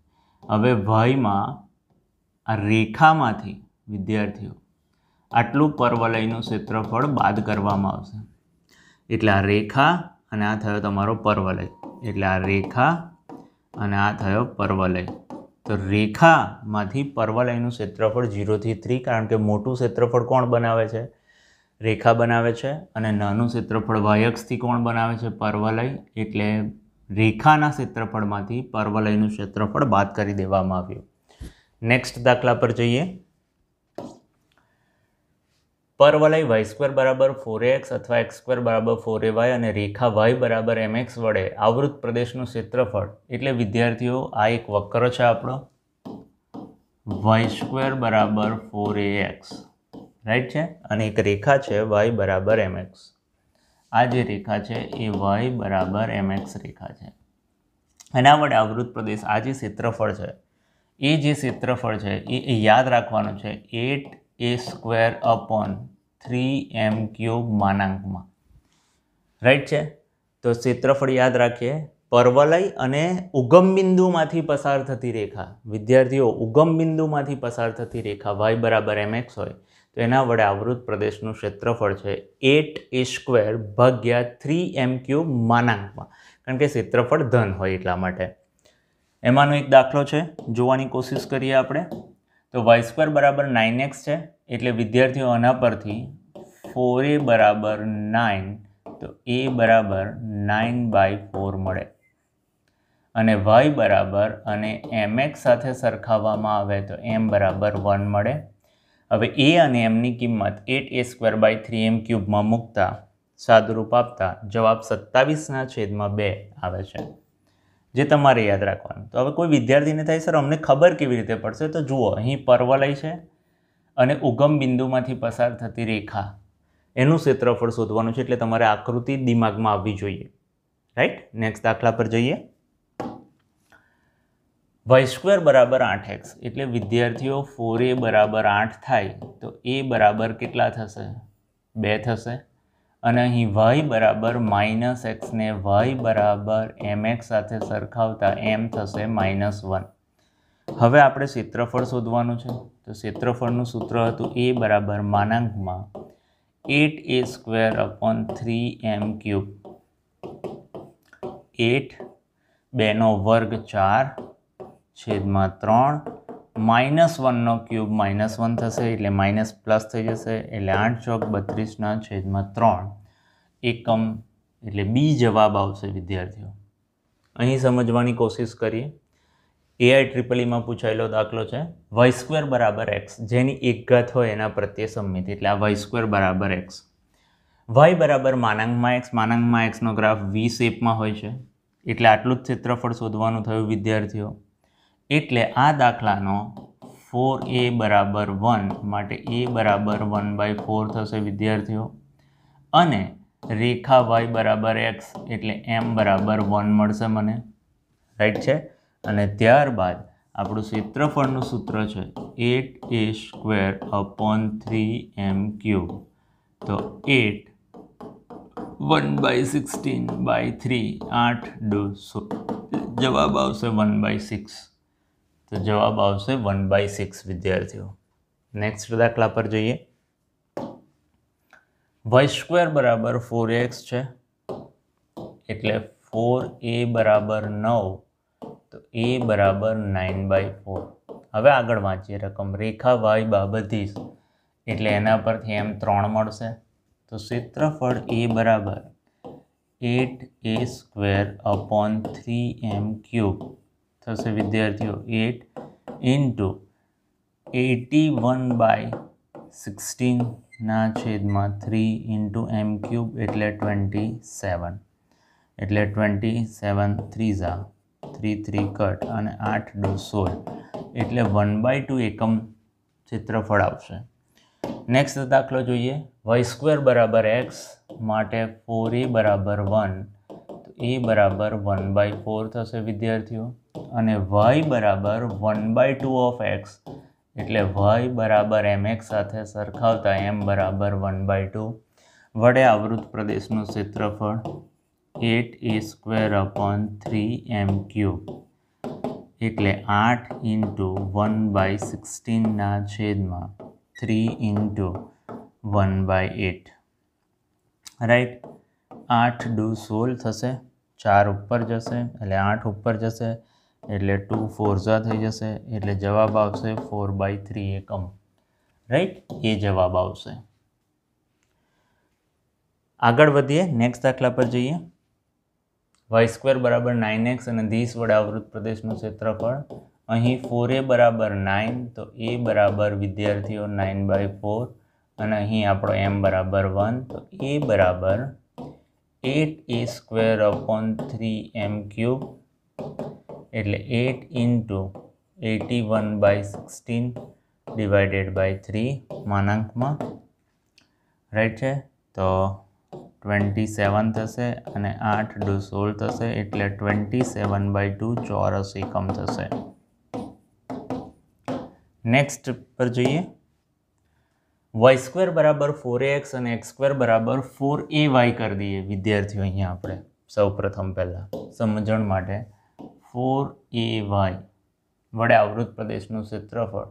હવે વાયમાં આ રેખામાંથી વિદ્યાર્થીઓ આટલું પર્વલયનું ક્ષેત્રફળ બાદ કરવામાં આવશે એટલે આ રેખા અને આ થયો તમારો પર્વલય એટલે આ રેખા અને આ થયો પર્વલય તો રેખામાંથી પર્વલયનું ક્ષેત્રફળ ઝીરોથી થ્રી કારણ કે મોટું ક્ષેત્રફળ કોણ બનાવે છે રેખા બનાવે છે અને નાનું ક્ષેત્રફળ વાયક્ષથી કોણ બનાવે છે પર્વલય એટલે રેખાના ક્ષેત્રફળમાંથી પર્વલયનું ક્ષેત્રફળ બાદ કરી દેવામાં આવ્યું નેક્સ્ટ દાખલા પર જઈએ પર વલય વાય સ્ક્વેર બરાબર ફોર એક્સ અથવા એક્સ સ્ક્વેર બરાબર ફોર એ વાય અને રેખા વાય બરાબર એમ એક્સ વડે આવૃત પ્રદેશનું ક્ષેત્રફળ એટલે વિદ્યાર્થીઓ આ એક વક્ર છે આપણો વાય સ્ક્વેર બરાબર ફોર એ એક્સ રાઈટ છે અને એક રેખા છે વાય બરાબર એમ એક્સ આ જે રેખા છે એ વાય બરાબર એમ એક્સ રેખા છે એના વડે આવૃત પ્રદેશ આ જે ક્ષેત્રફળ છે એ જે ક્ષેત્રફળ છે એ યાદ રાખવાનું છે eight a square upon three m cube માનાંકમાં રાઈટ છે તો ક્ષેત્રફળ યાદ રાખીએ પર્વલય અને ઉગમ બિંદુમાંથી પસાર થતી રેખા વિદ્યાર્થીઓ ઉગમ બિંદુમાંથી પસાર થતી રેખા વાય બરાબર એમ એક્સ હોય તો એના વડે આવૃત પ્રદેશનું ક્ષેત્રફળ છે એટ એ સ્ક્વેર ભાગ્યા થ્રી એમ ક્યુબ માનાંકમાં કારણ કે ક્ષેત્રફળ ધન હોય એટલા માટે એમાંનો એક દાખલો છે જોવાની કોશિશ કરીએ આપણે તો વાય સ્ક્વેર બરાબર નાઇન એક્સ છે એટલે વિદ્યાર્થીઓ આના પરથી ફોર એ બરાબર નાઇન તો એ બરાબર નાઇન બાય ફોર મળે અને વાય બરાબર અને એમ એક્સ સાથે સરખાવવામાં આવે તો એમ બરાબર વન મળે હવે એ અને એમની કિંમત eight a square by three m ક્યુબમાં મૂકતા સાદરૂપ આપતા જવાબ સત્તાવીસના છેદમાં બે આવે છે જે તમારે યાદ રાખવાનું તો હવે કોઈ વિદ્યાર્થીને થાય સર અમને ખબર કેવી રીતે પડશે તો જુઓ અહીં પર્વલય છે અને ઉગમ બિંદુમાંથી પસાર થતી રેખા એનું ક્ષેત્રફળ શોધવાનું છે એટલે તમારે આકૃતિ દિમાગમાં આવવી જોઈએ રાઈટ નેક્સ્ટ દાખલા પર જઈએ વાય સ્ક્વેર બરાબર આઠ એક્સ એટલે વિદ્યાર્થીઓ ફોર એ બરાબર આઠ થાય તો એ બરાબર કેટલા થશે બે થશે અને અહીં વાય બરાબર માઇનસ એક્સને વાય બરાબર એમ એક્સ સાથે સરખાવતા એમ થશે માઇનસ વન હવે આપણે ક્ષેત્રફળ શોધવાનું છે તો ક્ષેત્રફળનું સૂત્ર હતું એ બરાબર માનાંકમાં eight a square upon three m cube eight બેનો વર્ગ ચાર છેદમાં ત્રણ માઇનસ વનનો ક્યુબ માઇનસ વન થશે એટલે માઇનસ પ્લસ થઈ જશે એટલે આઠ ચોક બત્રીસના છેદમાં ત્રણ એકમ એટલે બી જવાબ આવશે વિદ્યાર્થીઓ અહીં સમજવાની કોશિશ કરીએ એઆઈ ટ્રિપલીમાં e પૂછાયેલો દાખલો છે વાય સ્ક્વેર બરાબર એક્સ જેની એક ઘાત હોય એના પ્રત્યે સંમિત એટલે આ વાય સ્ક્વેર બરાબર એક્સ વાય બરાબર માનાંકમાં એક્સ માનાંકમાં એક્સનો ગ્રાફ વી શેપમાં હોય છે એટલે આટલું જ ક્ષેત્રફળ શોધવાનું થયું વિદ્યાર્થીઓ એટલે આ દાખલાનો ફોર એ બરાબર વન માટે એ બરાબર વન બાય ફોર થશે વિદ્યાર્થીઓ અને રેખા વાય બરાબર એક્સ એટલે એમ બરાબર વન મળશે મને રાઈટ છે અને ત્યારબાદ આપણું ક્ષેત્રફળનું સૂત્ર છે eight a square upon three m cube તો eight one by sixteen by three આઠ ડો સો જવાબ આવશે વન બાય સિક્સ તો જવાબ આવશે વન બાય સિક્સ વિદ્યાર્થીઓ નેક્સ્ટ દાખલા પર જોઈએ વાય સ્ક્વેર બરાબર ફોર એક્સ છે એટલે ફોર એ બરાબર નવ તો એ બરાબર નાઇન બાય ફોર હવે આગળ વાંચીએ રકમ રેખા વાય બાબધીશ એટલે એના પરથી એમ ત્રણ મળશે તો ક્ષેત્રફળ એ બરાબર eight a square upon three m cube થશે વિદ્યાર્થીઓ eight into eighty one by સિક્સટીનના છેદમાં થ્રી ઇન્ટુ એમ ક્યુબ એટલે ટ્વેન્ટી સેવન એટલે ટ્વેન્ટી સેવન થ્રી ઝા થ્રી થ્રી કટ અને આઠ ડો સોળ એટલે વન બાય ટુ એકમ ચિત્રફળ આવશે નેક્સ્ટ દાખલો જોઈએ વાય સ્ક્વેર બરાબર એક્સ માટે ફોર એ બરાબર વન એ બરાબર વન બાય ફોર થશે વિદ્યાર્થીઓ અને વાય બરાબર one by two of x એટલે વાય બરાબર એમ એક્સ સાથે સરખાવતા એમ બરાબર વન બાય ટુ વડે આવૃત પ્રદેશનું ક્ષેત્રફળ eight a square upon three m cube એટલે આઠ ઇન્ટુ વન બાય સિક્સટીનના છેદમાં three into one by eight right આઠ ડુ સોલ થશે ચાર ઉપર જશે એટલે આઠ ઉપર જશે એટલે ટુ ફોર ઝા થઈ જશે એટલે જવાબ આવશે ફોર બાય થ્રી એકમ રાઈટ એ જવાબ આવશે આગળ વધીએ નેક્સ્ટ દાખલા પર જઈએ વાય સ્ક્વેર બરાબર નાઇન એક્સ અને ધીસ વડે આવૃત પ્રદેશનું ક્ષેત્રફળ અહીં ફોર એ બરાબર નાઇન તો એ બરાબર વિદ્યાર્થીઓ નાઇન બાય ફોર અને અહીં આપણો એમ બરાબર વન તો એ બરાબર eight a square upon three m cube એટલે eight into eighty one by sixteen divided by three માનાંકમાં રાઈટ છે તો ટ્વેન્ટી સેવન થશે અને આઠ ડુ સોળ થશે એટલે ટ્વેન્ટી સેવન બાય ટુ ચોરસ એકમ થશે નેક્સ્ટ પર જોઈએ વાય સ્ક્વેર બરાબર ફોર એક્સ અને એક્સ સ્ક્વેર બરાબર ફોર એ વાય કરી દઈએ વિદ્યાર્થીઓ અહીંયા આપણે સૌ પ્રથમ પહેલાં સમજણ માટે ફોર એ વાય વડે આવૃત પ્રદેશનું ક્ષેત્રફળ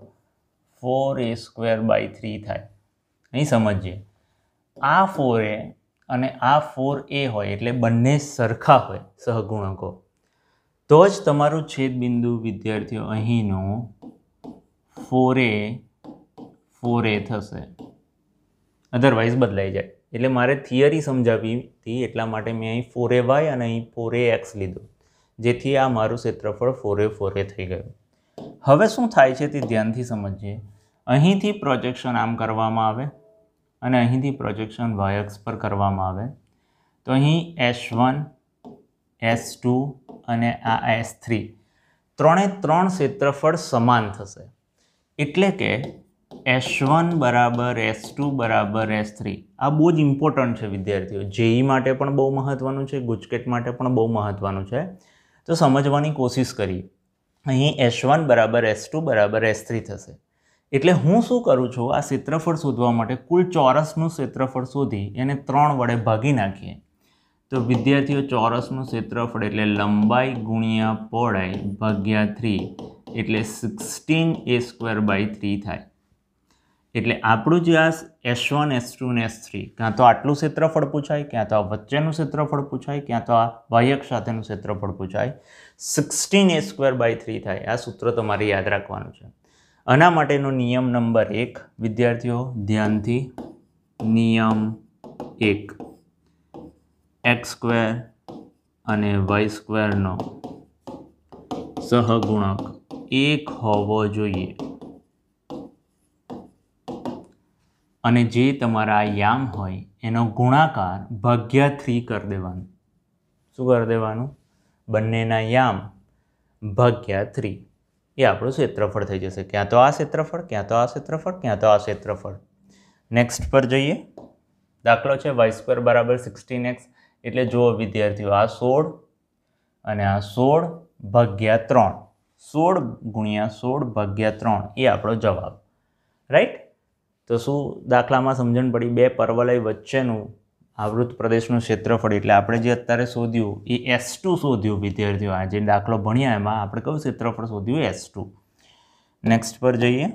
four a square by three થાય અહીં સમજીએ આ ફોર એ અને આ ફોર એ હોય એટલે બંને સરખા હોય સહગુણકો તો જ તમારું છેદ બિંદુ વિદ્યાર્થીઓ અહીંનું ફોર એ ફોર એ થશે અધરવાઇઝ બદલાઈ જાય એટલે મારે થિયરી સમજાવી હતી એટલા માટે મેં અહીં ફોર એ વાય અને અહીં ફોર એ એક્સ લીધું જેથી આ મારું ક્ષેત્રફળ ફોર એ ફોર એ થઈ ગયું હવે શું થાય છે તે ધ્યાનથી સમજીએ અહીંથી પ્રોજેક્શન આમ કરવામાં આવે અને અહીંથી પ્રોજેક્શન વાય અક્ષ પર કરવામાં આવે તો અહીં એસ વન એસ ટુ અને આ એસ થ્રી ત્રણે ત્રણ ક્ષેત્રફળ સમાન થશે એટલે કે એસ વન બરાબર એસ ટુ બરાબર એસ થ્રી આ બહુ જ ઇમ્પોર્ટન્ટ છે વિદ્યાર્થીઓ જેઈ માટે પણ બહુ મહત્ત્વનું છે ગુજકેટ માટે પણ બહુ મહત્ત્વનું છે તો સમજવાની કોશિશ કરીએ અહીં એસ વન બરાબર એસ ટુ બરાબર એસ થ્રી થશે એટલે હું શું કરું છું આ ક્ષેત્રફળ શોધવા માટે કુલ ચોરસનું ક્ષેત્રફળ શોધી એને ત્રણ વડે ભાગી નાખીએ તો વિદ્યાર્થીઓ ચોરસનું ક્ષેત્રફળ એટલે લંબાઈ ગુણ્યા પહોળાઈ ભાગ્યા થ્રી એટલે sixteen a square by three થાય એટલે આપણું જે આ એસ વન એસ ટુ ને એસ થ્રી ક્યાં તો આટલું ક્ષેત્રફળ પૂછાય ક્યાં તો આ વચ્ચેનું ક્ષેત્રફળ પૂછાય ક્યાં તો આ વાહ્યક સાથેનું ક્ષેત્રફળ પૂછાય sixteen a square by three થાય આ સૂત્ર તમારે યાદ રાખવાનું છે આના માટેનો નિયમ નંબર એક વિદ્યાર્થીઓ ધ્યાનથી નિયમ એક એક્સ સ્ક્વેર અને વાય સ્ક્વેરનો સહગુણક એક હોવો જોઈએ અને જે તમારા યામ હોય એનો ગુણાકાર ભાગ્યા થ્રી કરી દેવાનું શું કરી દેવાનું બંનેના યામ ભાગ્યા થ્રી એ આપણું ક્ષેત્રફળ થઈ જશે ક્યાં તો આ ક્ષેત્રફળ ક્યાં તો આ ક્ષેત્રફળ ક્યાં તો આ ક્ષેત્રફળ નેક્સ્ટ પર જઈએ દાખલો છે વાય સ્ક્વેર બરાબર સિક્સટીન એક્સ એટલે જુઓ વિદ્યાર્થીઓ આ સોળ અને આ સોળ ભાગ્યા ત્રણ સોળ ગુણ્યા સોળ ભાગ્યા ત્રણ એ આપણો જવાબ તો શું દાખલામાં સમજણ પડી બે પર્વલય વચ્ચેનું આવૃત પ્રદેશનું ક્ષેત્રફળ એટલે આપણે જે અત્યારે શોધ્યું એ એસ ટુ શોધ્યું વિદ્યાર્થીઓ આ જે દાખલો ભણ્યા એમાં આપણે કયું ક્ષેત્રફળ શોધ્યું એસ ટુ નેક્સ્ટ પર જઈએ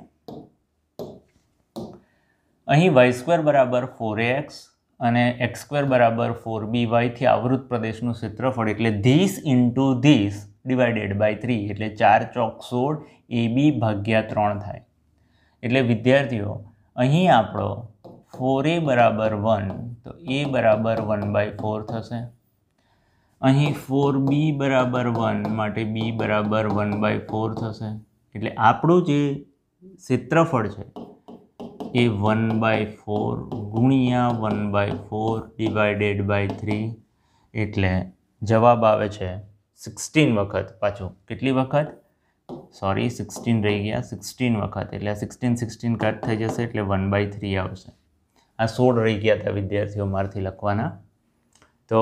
અહીં વાય સ્ક્વેર બરાબર ફોર એક્સ અને એક્સ સ્ક્વેર બરાબર ફોર બી વાયથી આવૃત પ્રદેશનું ક્ષેત્રફળ એટલે this into this divided by three એટલે ચાર ચોક સોળ એ બી ભાગ્યા ત્રણ થાય એટલે વિદ્યાર્થીઓ અહીં આપણો ફોર એ બરાબર વન તો એ બરાબર વન બાય ફોર થશે અહીં ફોર બી બરાબર વન માટે બી બરાબર વન બાય ફોર થશે એટલે આપણું જે ક્ષેત્રફળ છે એ વન બાય ફોર ગુણ્યા one by four divided by three એટલે જવાબ આવે છે સિક્સટીન વખત પાછું કેટલી વખત સોરી સિક્સટીન રહી ગયા સિક્સટીન વખત એટલે સિક્સટીન સિક્સટીન કટ થઈ જશે એટલે વન બાય થ્રી આવશે આ સોળ રહી ગયા હતા વિદ્યાર્થીઓ મારથી લખવાના તો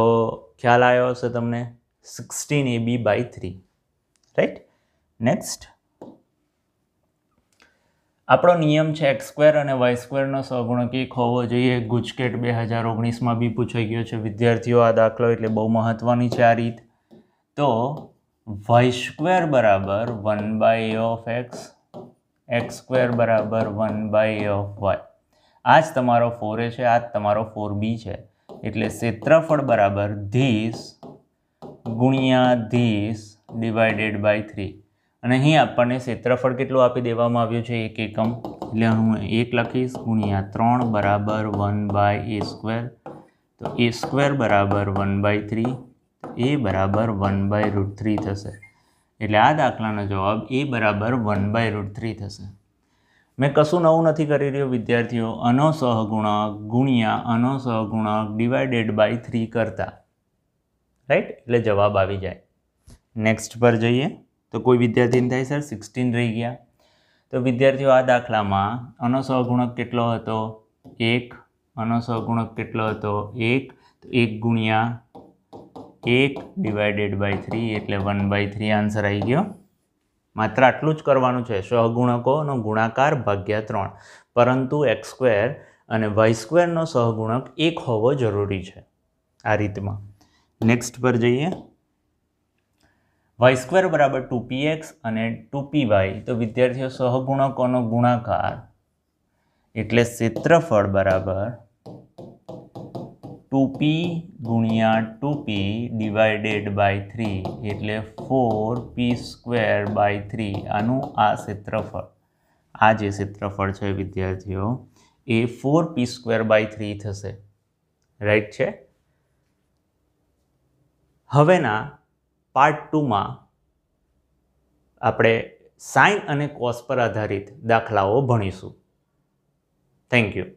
ખ્યાલ આવ્યો હશે તમને sixteen a b by three right next આપણો નિયમ છે એક્સ સ્ક્વેર અને વાય સ્ક્વેરનો સહગુણકીક હોવો જોઈએ ગુજકેટ બે હજાર ઓગણીસમાં બી પૂછાઈ ગયો છે વિદ્યાર્થીઓ આ દાખલો એટલે બહુ મહત્ત્વની છે આ રીત તો વાય સ્ક્વેર બરાબર one by of x x square બરાબર વન બાય ઓફ વાય આ જ તમારો ફોર એ છે આ જ તમારો ફોર બી છે એટલે ક્ષેત્રફળ બરાબર ધીસ ગુણ્યા ધીસ ડિવાઇડેડ બાય થ્રી અને અહીં આપણને ક્ષેત્રફળ કેટલું આપી દેવામાં આવ્યું છે એક એકમ એટલે હું એક લખીશ ગુણ્યા ત્રણ બરાબર વન બાય એ સ્ક્વેર તો એ સ્ક્વેર બરાબર વન બાય થ્રી એ બરાબર વન બાય રૂટ થ્રી થશે એટલે આ દાખલાનો જવાબ એ બરાબર વન બાય રૂટ થ્રી થશે મેં કશું નવું નથી કરી રહ્યો વિદ્યાર્થીઓ અનો ગુણ્યા અનો ડિવાઇડેડ બાય થ્રી કરતા રાઈટ એટલે જવાબ આવી જાય નેક્સ્ટ પર જઈએ તો કોઈ વિદ્યાર્થીને થાય સર સિક્સટીન રહી ગયા તો વિદ્યાર્થીઓ આ દાખલામાં અનો કેટલો હતો એક અનો સહગુણક કેટલો હતો એક તો એક ગુણ્યા એક ડિવાઇડેડ બાય થ્રી એટલે વન બાય થ્રી આન્સર આવી ગયો માત્ર આટલું જ કરવાનું છે સહગુણકોનો ગુણાકાર ભાગ્યા ત્રણ પરંતુ એક્સ સ્ક્વેર અને વાય સ્ક્વેરનો સહગુણક એક હોવો જરૂરી છે આ રીતમાં નેક્સ્ટ પર જઈએ વાય સ્ક્વેર બરાબર ટુ પી એક્સ અને ટુ પી વાય તો વિદ્યાર્થીઓ સહગુણકોનો ગુણાકાર એટલે ક્ષેત્રફળ બરાબર ટુપી ગુણ્યા ટુપી ડિવાઇડેડ બાય થ્રી એટલે four p square by three આનું આ ક્ષેત્રફળ આ જે ક્ષેત્રફળ છે વિદ્યાર્થીઓ એ four p square by three થશે રાઈટ છે હવેના પાર્ટ ટુમાં આપણે સાઇન અને કોસ પર આધારિત દાખલાઓ ભણીશું થેન્ક યુ